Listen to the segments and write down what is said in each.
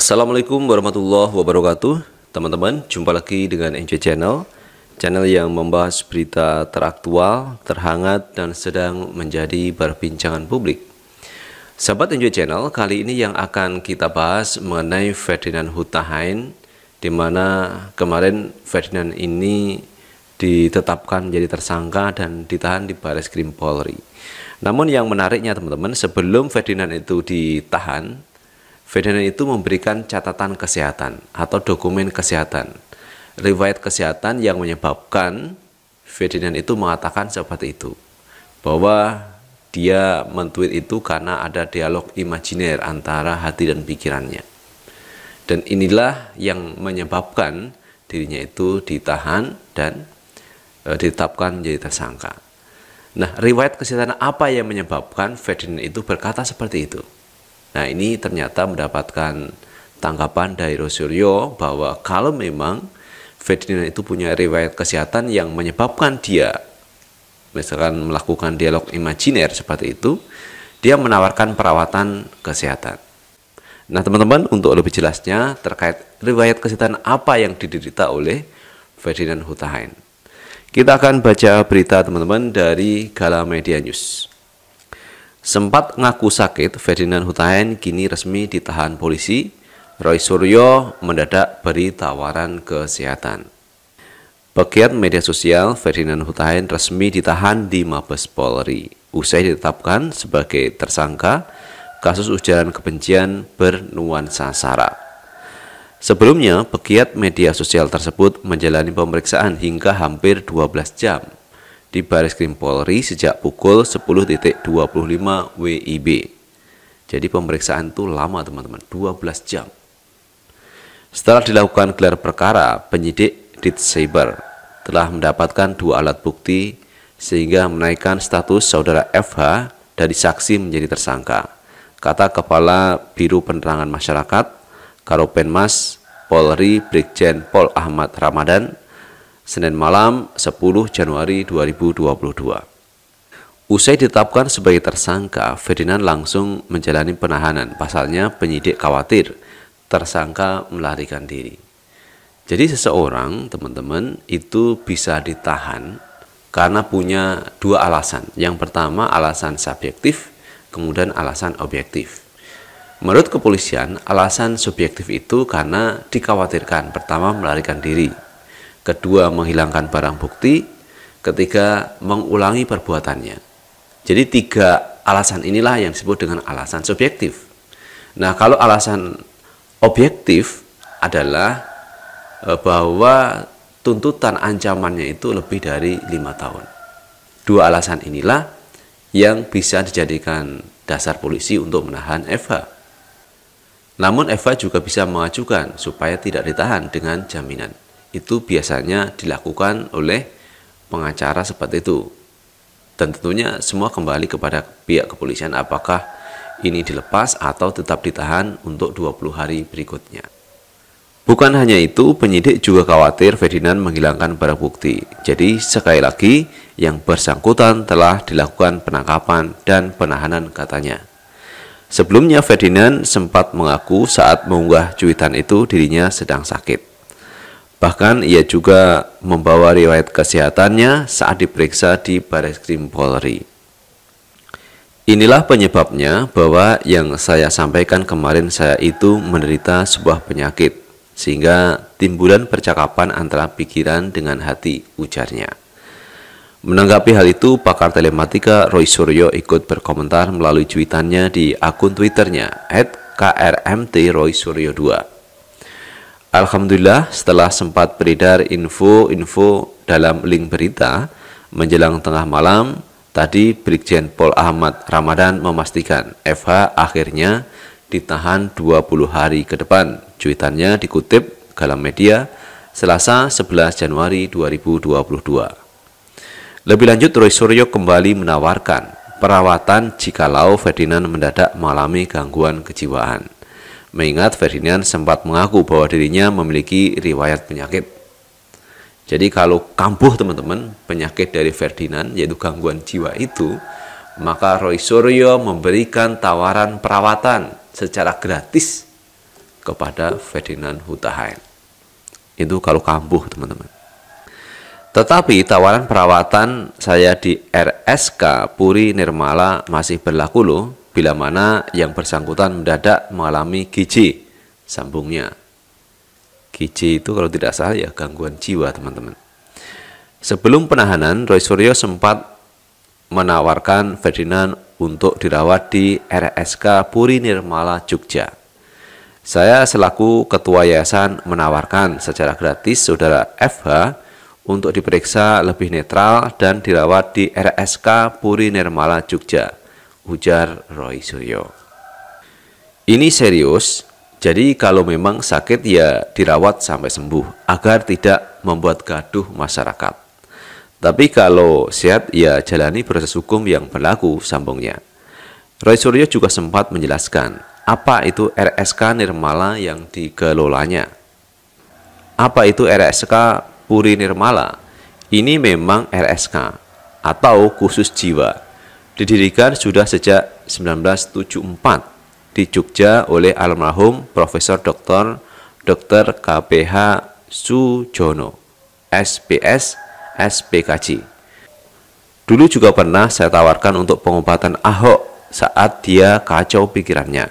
Assalamualaikum warahmatullahi wabarakatuh Teman-teman, jumpa lagi dengan NJ Channel Channel yang membahas berita teraktual, terhangat, dan sedang menjadi perbincangan publik Sahabat NJ Channel, kali ini yang akan kita bahas mengenai Ferdinand Hutahain di mana kemarin Ferdinand ini ditetapkan menjadi tersangka dan ditahan di Baris Krim Polri. Namun yang menariknya teman-teman, sebelum Ferdinand itu ditahan, Ferdinand itu memberikan catatan kesehatan atau dokumen kesehatan, riwayat kesehatan yang menyebabkan Ferdinand itu mengatakan seperti itu, bahwa dia mentweet itu karena ada dialog imajiner antara hati dan pikirannya. Dan inilah yang menyebabkan dirinya itu ditahan dan e, ditetapkan menjadi tersangka. Nah, riwayat kesehatan apa yang menyebabkan Ferdinand itu berkata seperti itu? Nah ini ternyata mendapatkan tanggapan dari Rosulio bahwa kalau memang Ferdinand itu punya riwayat kesehatan yang menyebabkan dia misalkan melakukan dialog imajiner seperti itu, dia menawarkan perawatan kesehatan. Nah teman-teman untuk lebih jelasnya terkait riwayat kesehatan apa yang diderita oleh Ferdinand Hutahain. Kita akan baca berita teman-teman dari Gala Media News. Sempat ngaku sakit, Ferdinand Hutahen kini resmi ditahan polisi. Roy Suryo mendadak beri tawaran kesehatan. Pegiat media sosial Ferdinand Hutahen resmi ditahan di Mabes Polri. Usai ditetapkan sebagai tersangka kasus ujaran kebencian bernuansa sara. Sebelumnya, pegiat media sosial tersebut menjalani pemeriksaan hingga hampir 12 jam di Baris Krim Polri sejak pukul 10.25 WIB. Jadi pemeriksaan itu lama teman-teman, 12 jam. Setelah dilakukan gelar perkara, penyidik Saber telah mendapatkan dua alat bukti sehingga menaikkan status saudara FH dari saksi menjadi tersangka. Kata Kepala Biro Penerangan Masyarakat Karopenmas Polri Brigjen Pol Ahmad Ramadan Senin malam 10 Januari 2022. Usai ditetapkan sebagai tersangka, Ferdinand langsung menjalani penahanan. Pasalnya penyidik khawatir tersangka melarikan diri. Jadi seseorang, teman-teman, itu bisa ditahan karena punya dua alasan. Yang pertama alasan subjektif, kemudian alasan objektif. Menurut kepolisian, alasan subjektif itu karena dikhawatirkan pertama melarikan diri, kedua menghilangkan barang bukti, ketiga mengulangi perbuatannya. Jadi tiga alasan inilah yang disebut dengan alasan subjektif. Nah kalau alasan objektif adalah eh, bahwa tuntutan ancamannya itu lebih dari lima tahun. Dua alasan inilah yang bisa dijadikan dasar polisi untuk menahan Eva. Namun Eva juga bisa mengajukan supaya tidak ditahan dengan jaminan itu biasanya dilakukan oleh pengacara seperti itu. Dan tentunya semua kembali kepada pihak kepolisian apakah ini dilepas atau tetap ditahan untuk 20 hari berikutnya. Bukan hanya itu, penyidik juga khawatir Ferdinand menghilangkan barang bukti. Jadi sekali lagi, yang bersangkutan telah dilakukan penangkapan dan penahanan katanya. Sebelumnya Ferdinand sempat mengaku saat mengunggah cuitan itu dirinya sedang sakit. Bahkan ia juga membawa riwayat kesehatannya saat diperiksa di Baris Krim Polri. Inilah penyebabnya bahwa yang saya sampaikan kemarin saya itu menderita sebuah penyakit sehingga timbulan percakapan antara pikiran dengan hati ujarnya. Menanggapi hal itu, pakar telematika Roy Suryo ikut berkomentar melalui cuitannya di akun Twitternya @krmt_roysuryo2. Alhamdulillah setelah sempat beredar info-info dalam link berita menjelang tengah malam tadi Brigjen Pol Ahmad Ramadan memastikan FH akhirnya ditahan 20 hari ke depan. Cuitannya dikutip dalam media Selasa 11 Januari 2022. Lebih lanjut Roy Suryo kembali menawarkan perawatan jikalau Ferdinand mendadak mengalami gangguan kejiwaan mengingat Ferdinand sempat mengaku bahwa dirinya memiliki riwayat penyakit. Jadi kalau kambuh teman-teman, penyakit dari Ferdinand yaitu gangguan jiwa itu, maka Roy Suryo memberikan tawaran perawatan secara gratis kepada Ferdinand Hutahain. Itu kalau kambuh teman-teman. Tetapi tawaran perawatan saya di RSK Puri Nirmala masih berlaku loh bila mana yang bersangkutan mendadak mengalami gizi sambungnya. gizi itu kalau tidak salah ya gangguan jiwa teman-teman. Sebelum penahanan, Roy Suryo sempat menawarkan Ferdinand untuk dirawat di RSK Puri Nirmala Jogja. Saya selaku ketua yayasan menawarkan secara gratis saudara FH untuk diperiksa lebih netral dan dirawat di RSK Puri Nirmala Jogja ujar Roy Suryo. Ini serius, jadi kalau memang sakit ya dirawat sampai sembuh agar tidak membuat gaduh masyarakat. Tapi kalau sehat ya jalani proses hukum yang berlaku, sambungnya. Roy Suryo juga sempat menjelaskan apa itu RSK Nirmala yang digelolanya. Apa itu RSK Puri Nirmala? Ini memang RSK atau khusus jiwa didirikan sudah sejak 1974 di Jogja oleh almarhum Profesor Dr. Dr. KPH Sujono, SPS, SPKJ. Dulu juga pernah saya tawarkan untuk pengobatan Ahok saat dia kacau pikirannya.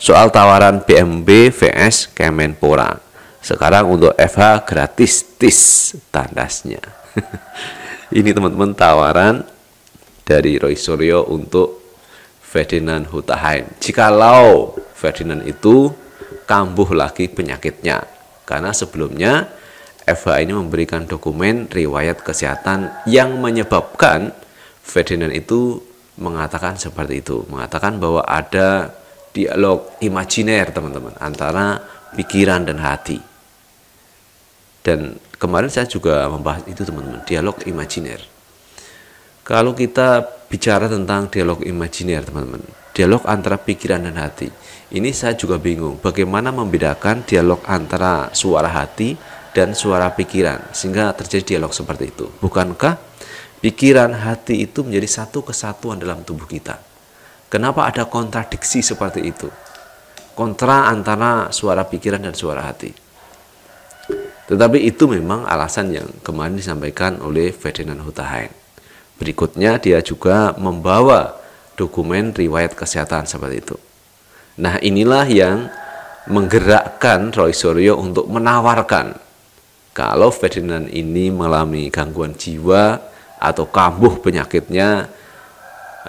Soal tawaran PMB VS Kemenpora. Sekarang untuk FH gratis tis tandasnya. Ini teman-teman tawaran dari Roy Suryo untuk Ferdinand Hutahain. Jikalau Ferdinand itu kambuh lagi penyakitnya, karena sebelumnya FH ini memberikan dokumen riwayat kesehatan yang menyebabkan Ferdinand itu mengatakan seperti itu, mengatakan bahwa ada dialog imajiner teman-teman antara pikiran dan hati. Dan kemarin saya juga membahas itu teman-teman, dialog imajiner. Kalau kita bicara tentang dialog imajiner, teman-teman, dialog antara pikiran dan hati. Ini saya juga bingung bagaimana membedakan dialog antara suara hati dan suara pikiran sehingga terjadi dialog seperti itu. Bukankah pikiran hati itu menjadi satu kesatuan dalam tubuh kita? Kenapa ada kontradiksi seperti itu? Kontra antara suara pikiran dan suara hati. Tetapi itu memang alasan yang kemarin disampaikan oleh Ferdinand Hutahain. Berikutnya dia juga membawa dokumen riwayat kesehatan seperti itu. Nah inilah yang menggerakkan Roy Suryo untuk menawarkan kalau Ferdinand ini mengalami gangguan jiwa atau kambuh penyakitnya,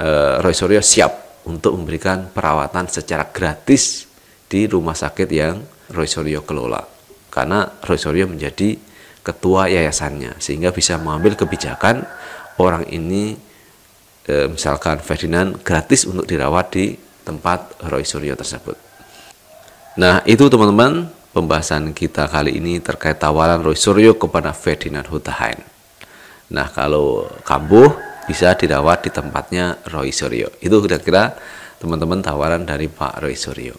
eh, Roy Suryo siap untuk memberikan perawatan secara gratis di rumah sakit yang Roy Suryo kelola. Karena Roy Suryo menjadi ketua yayasannya, sehingga bisa mengambil kebijakan orang ini e, misalkan Ferdinand gratis untuk dirawat di tempat Roy Suryo tersebut. Nah, itu teman-teman pembahasan kita kali ini terkait tawaran Roy Suryo kepada Ferdinand Hutahain. Nah, kalau kambuh bisa dirawat di tempatnya Roy Suryo. Itu kira-kira teman-teman tawaran dari Pak Roy Suryo.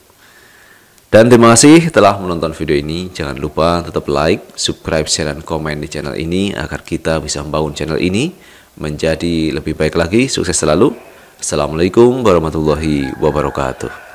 Dan terima kasih telah menonton video ini. Jangan lupa tetap like, subscribe, share, dan komen di channel ini agar kita bisa membangun channel ini menjadi lebih baik lagi. Sukses selalu. Assalamualaikum warahmatullahi wabarakatuh.